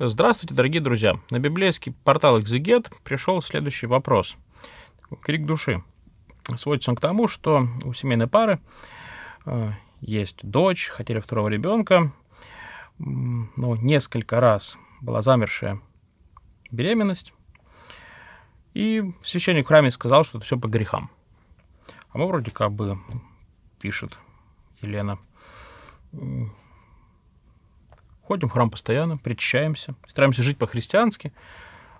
Здравствуйте, дорогие друзья. На библейский портал Exeget пришел следующий вопрос. Крик души. Сводится он к тому, что у семейной пары э, есть дочь, хотели второго ребенка, ну, несколько раз была замершая беременность, и священник в храме сказал, что это все по грехам. А мы вроде как бы, пишет Елена, Ходим в храм постоянно, причащаемся, стараемся жить по-христиански,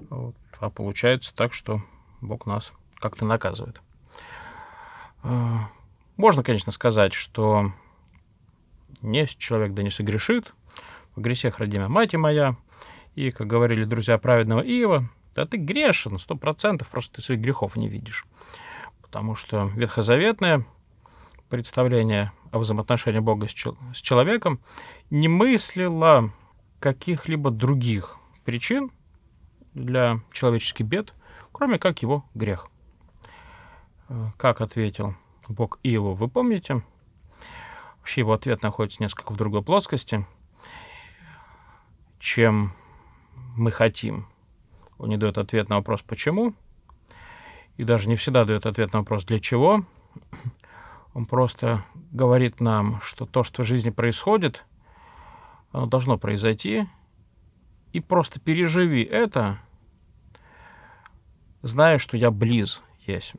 вот, а получается так, что Бог нас как-то наказывает. А, можно, конечно, сказать, что не человек да не согрешит, в грехах родимая мать и моя, и, как говорили друзья праведного Иева, да ты грешен, сто процентов, просто ты своих грехов не видишь. Потому что ветхозаветное представление о взаимоотношении Бога с, человеком, не мыслила каких-либо других причин для человеческих бед, кроме как его грех. Э, как ответил Бог Иову, вы помните? Вообще его ответ находится несколько в другой плоскости, чем мы хотим. Он не дает ответ на вопрос «почему?» и даже не всегда дает ответ на вопрос «для чего?». Он просто говорит нам, что то, что в жизни происходит, оно должно произойти, и просто переживи это, зная, что я близ есть.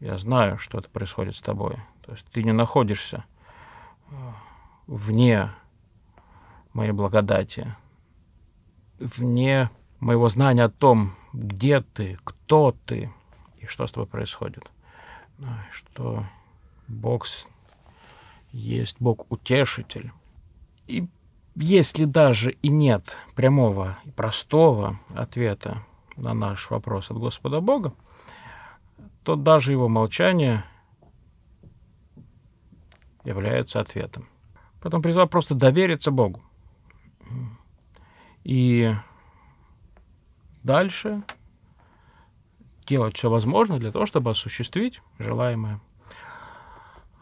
Я знаю, что это происходит с тобой. То есть ты не находишься э, вне моей благодати, вне моего знания о том, где ты, кто ты и что с тобой происходит. Э, что Бог есть Бог-утешитель. И если даже и нет прямого и простого ответа на наш вопрос от Господа Бога, то даже его молчание является ответом. Потом призвал просто довериться Богу. И дальше делать все возможное для того, чтобы осуществить желаемое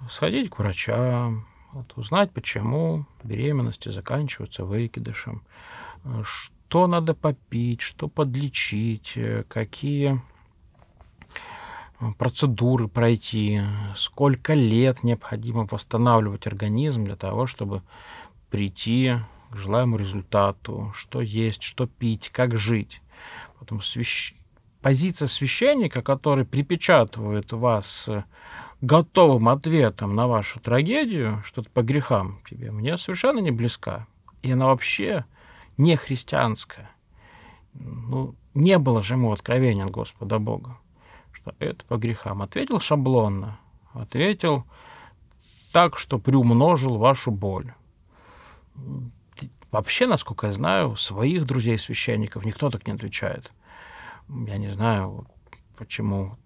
сходить к врачам, вот, узнать, почему беременности заканчиваются выкидышем, что надо попить, что подлечить, какие э, процедуры пройти, сколько лет необходимо восстанавливать организм для того, чтобы прийти к желаемому результату, что есть, что пить, как жить. Потом свящ... позиция священника, который припечатывает вас э, готовым ответом на вашу трагедию, что-то по грехам тебе, мне совершенно не близка. И она вообще не христианская. Ну, не было же ему откровения от Господа Бога, что это по грехам. Ответил шаблонно, ответил так, что приумножил вашу боль. Вообще, насколько я знаю, своих друзей-священников никто так не отвечает. Я не знаю, почему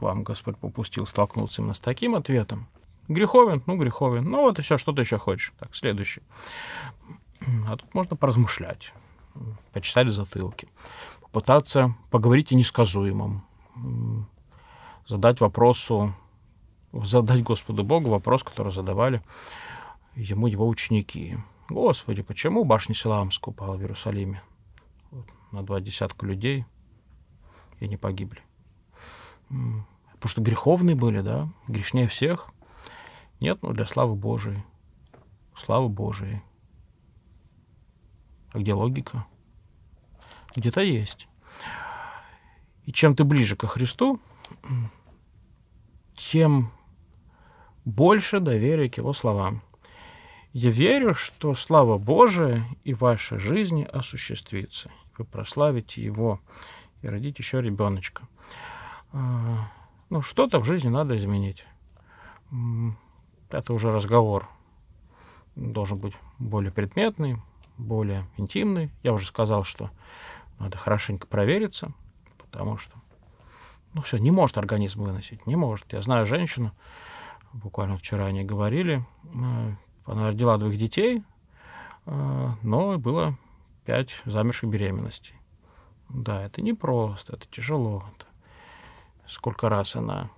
вам Господь попустил столкнуться именно с таким ответом. Греховен? Ну, греховен. Ну, вот и все, что ты еще хочешь. Так, следующий. А тут можно поразмышлять, почитать в затылке, попытаться поговорить о несказуемом, задать вопросу, задать Господу Богу вопрос, который задавали ему его ученики. Господи, почему башня Силамска упала в Иерусалиме? на два десятка людей и не погибли потому что греховные были, да, грешнее всех. Нет, ну для славы Божией. Славы Божией. А где логика? Где-то есть. И чем ты ближе ко Христу, тем больше доверия к Его словам. Я верю, что слава Божия и ваша жизнь осуществится. Вы прославите Его и родите еще ребеночка. А, ну, что-то в жизни надо изменить. Это уже разговор должен быть более предметный, более интимный. Я уже сказал, что надо хорошенько провериться, потому что, ну все, не может организм выносить, не может. Я знаю женщину, буквально вчера они говорили, э, она родила двух детей, э, но было пять замерших беременностей. Да, это непросто, это тяжело. Это сколько раз она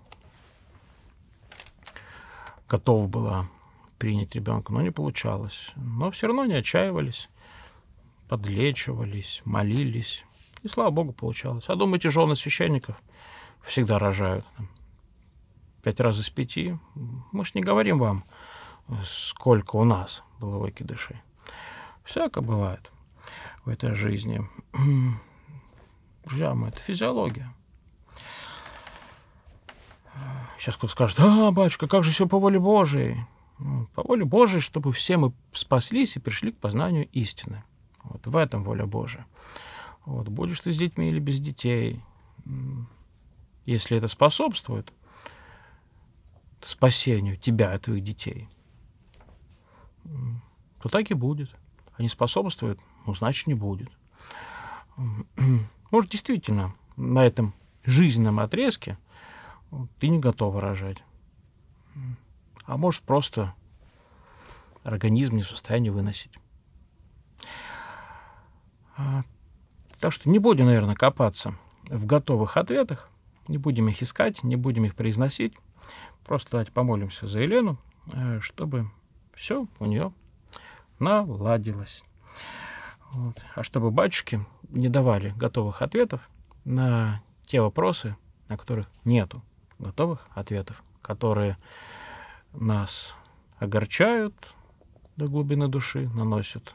готова была принять ребенка, но не получалось. Но все равно не отчаивались, подлечивались, молились. И слава богу, получалось. А думаете, жены священников всегда рожают. Пять раз из пяти. Мы же не говорим вам, сколько у нас было выкидышей. Всяко бывает в этой жизни. Друзья мои, это физиология. Сейчас кто-то скажет, а, батюшка, как же все по воле Божией? Ну, по воле Божией, чтобы все мы спаслись и пришли к познанию истины. Вот в этом воля Божия. Вот, будешь ты с детьми или без детей, если это способствует спасению тебя и твоих детей, то так и будет. А не способствует, ну, значит, не будет. Может, действительно, на этом жизненном отрезке – ты не готова рожать. А может, просто организм не в состоянии выносить. А, так что не будем, наверное, копаться в готовых ответах. Не будем их искать, не будем их произносить. Просто давайте помолимся за Елену, э, чтобы все у нее наладилось. Вот. А чтобы батюшки не давали готовых ответов на те вопросы, на которых нету готовых ответов, которые нас огорчают до глубины души, наносят,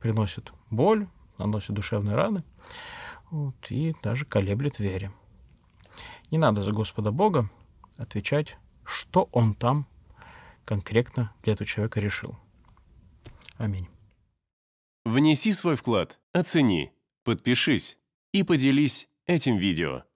приносят боль, наносят душевные раны вот, и даже колеблет вере. Не надо за Господа Бога отвечать, что Он там конкретно для этого человека решил. Аминь. Внеси свой вклад, оцени, подпишись и поделись этим видео.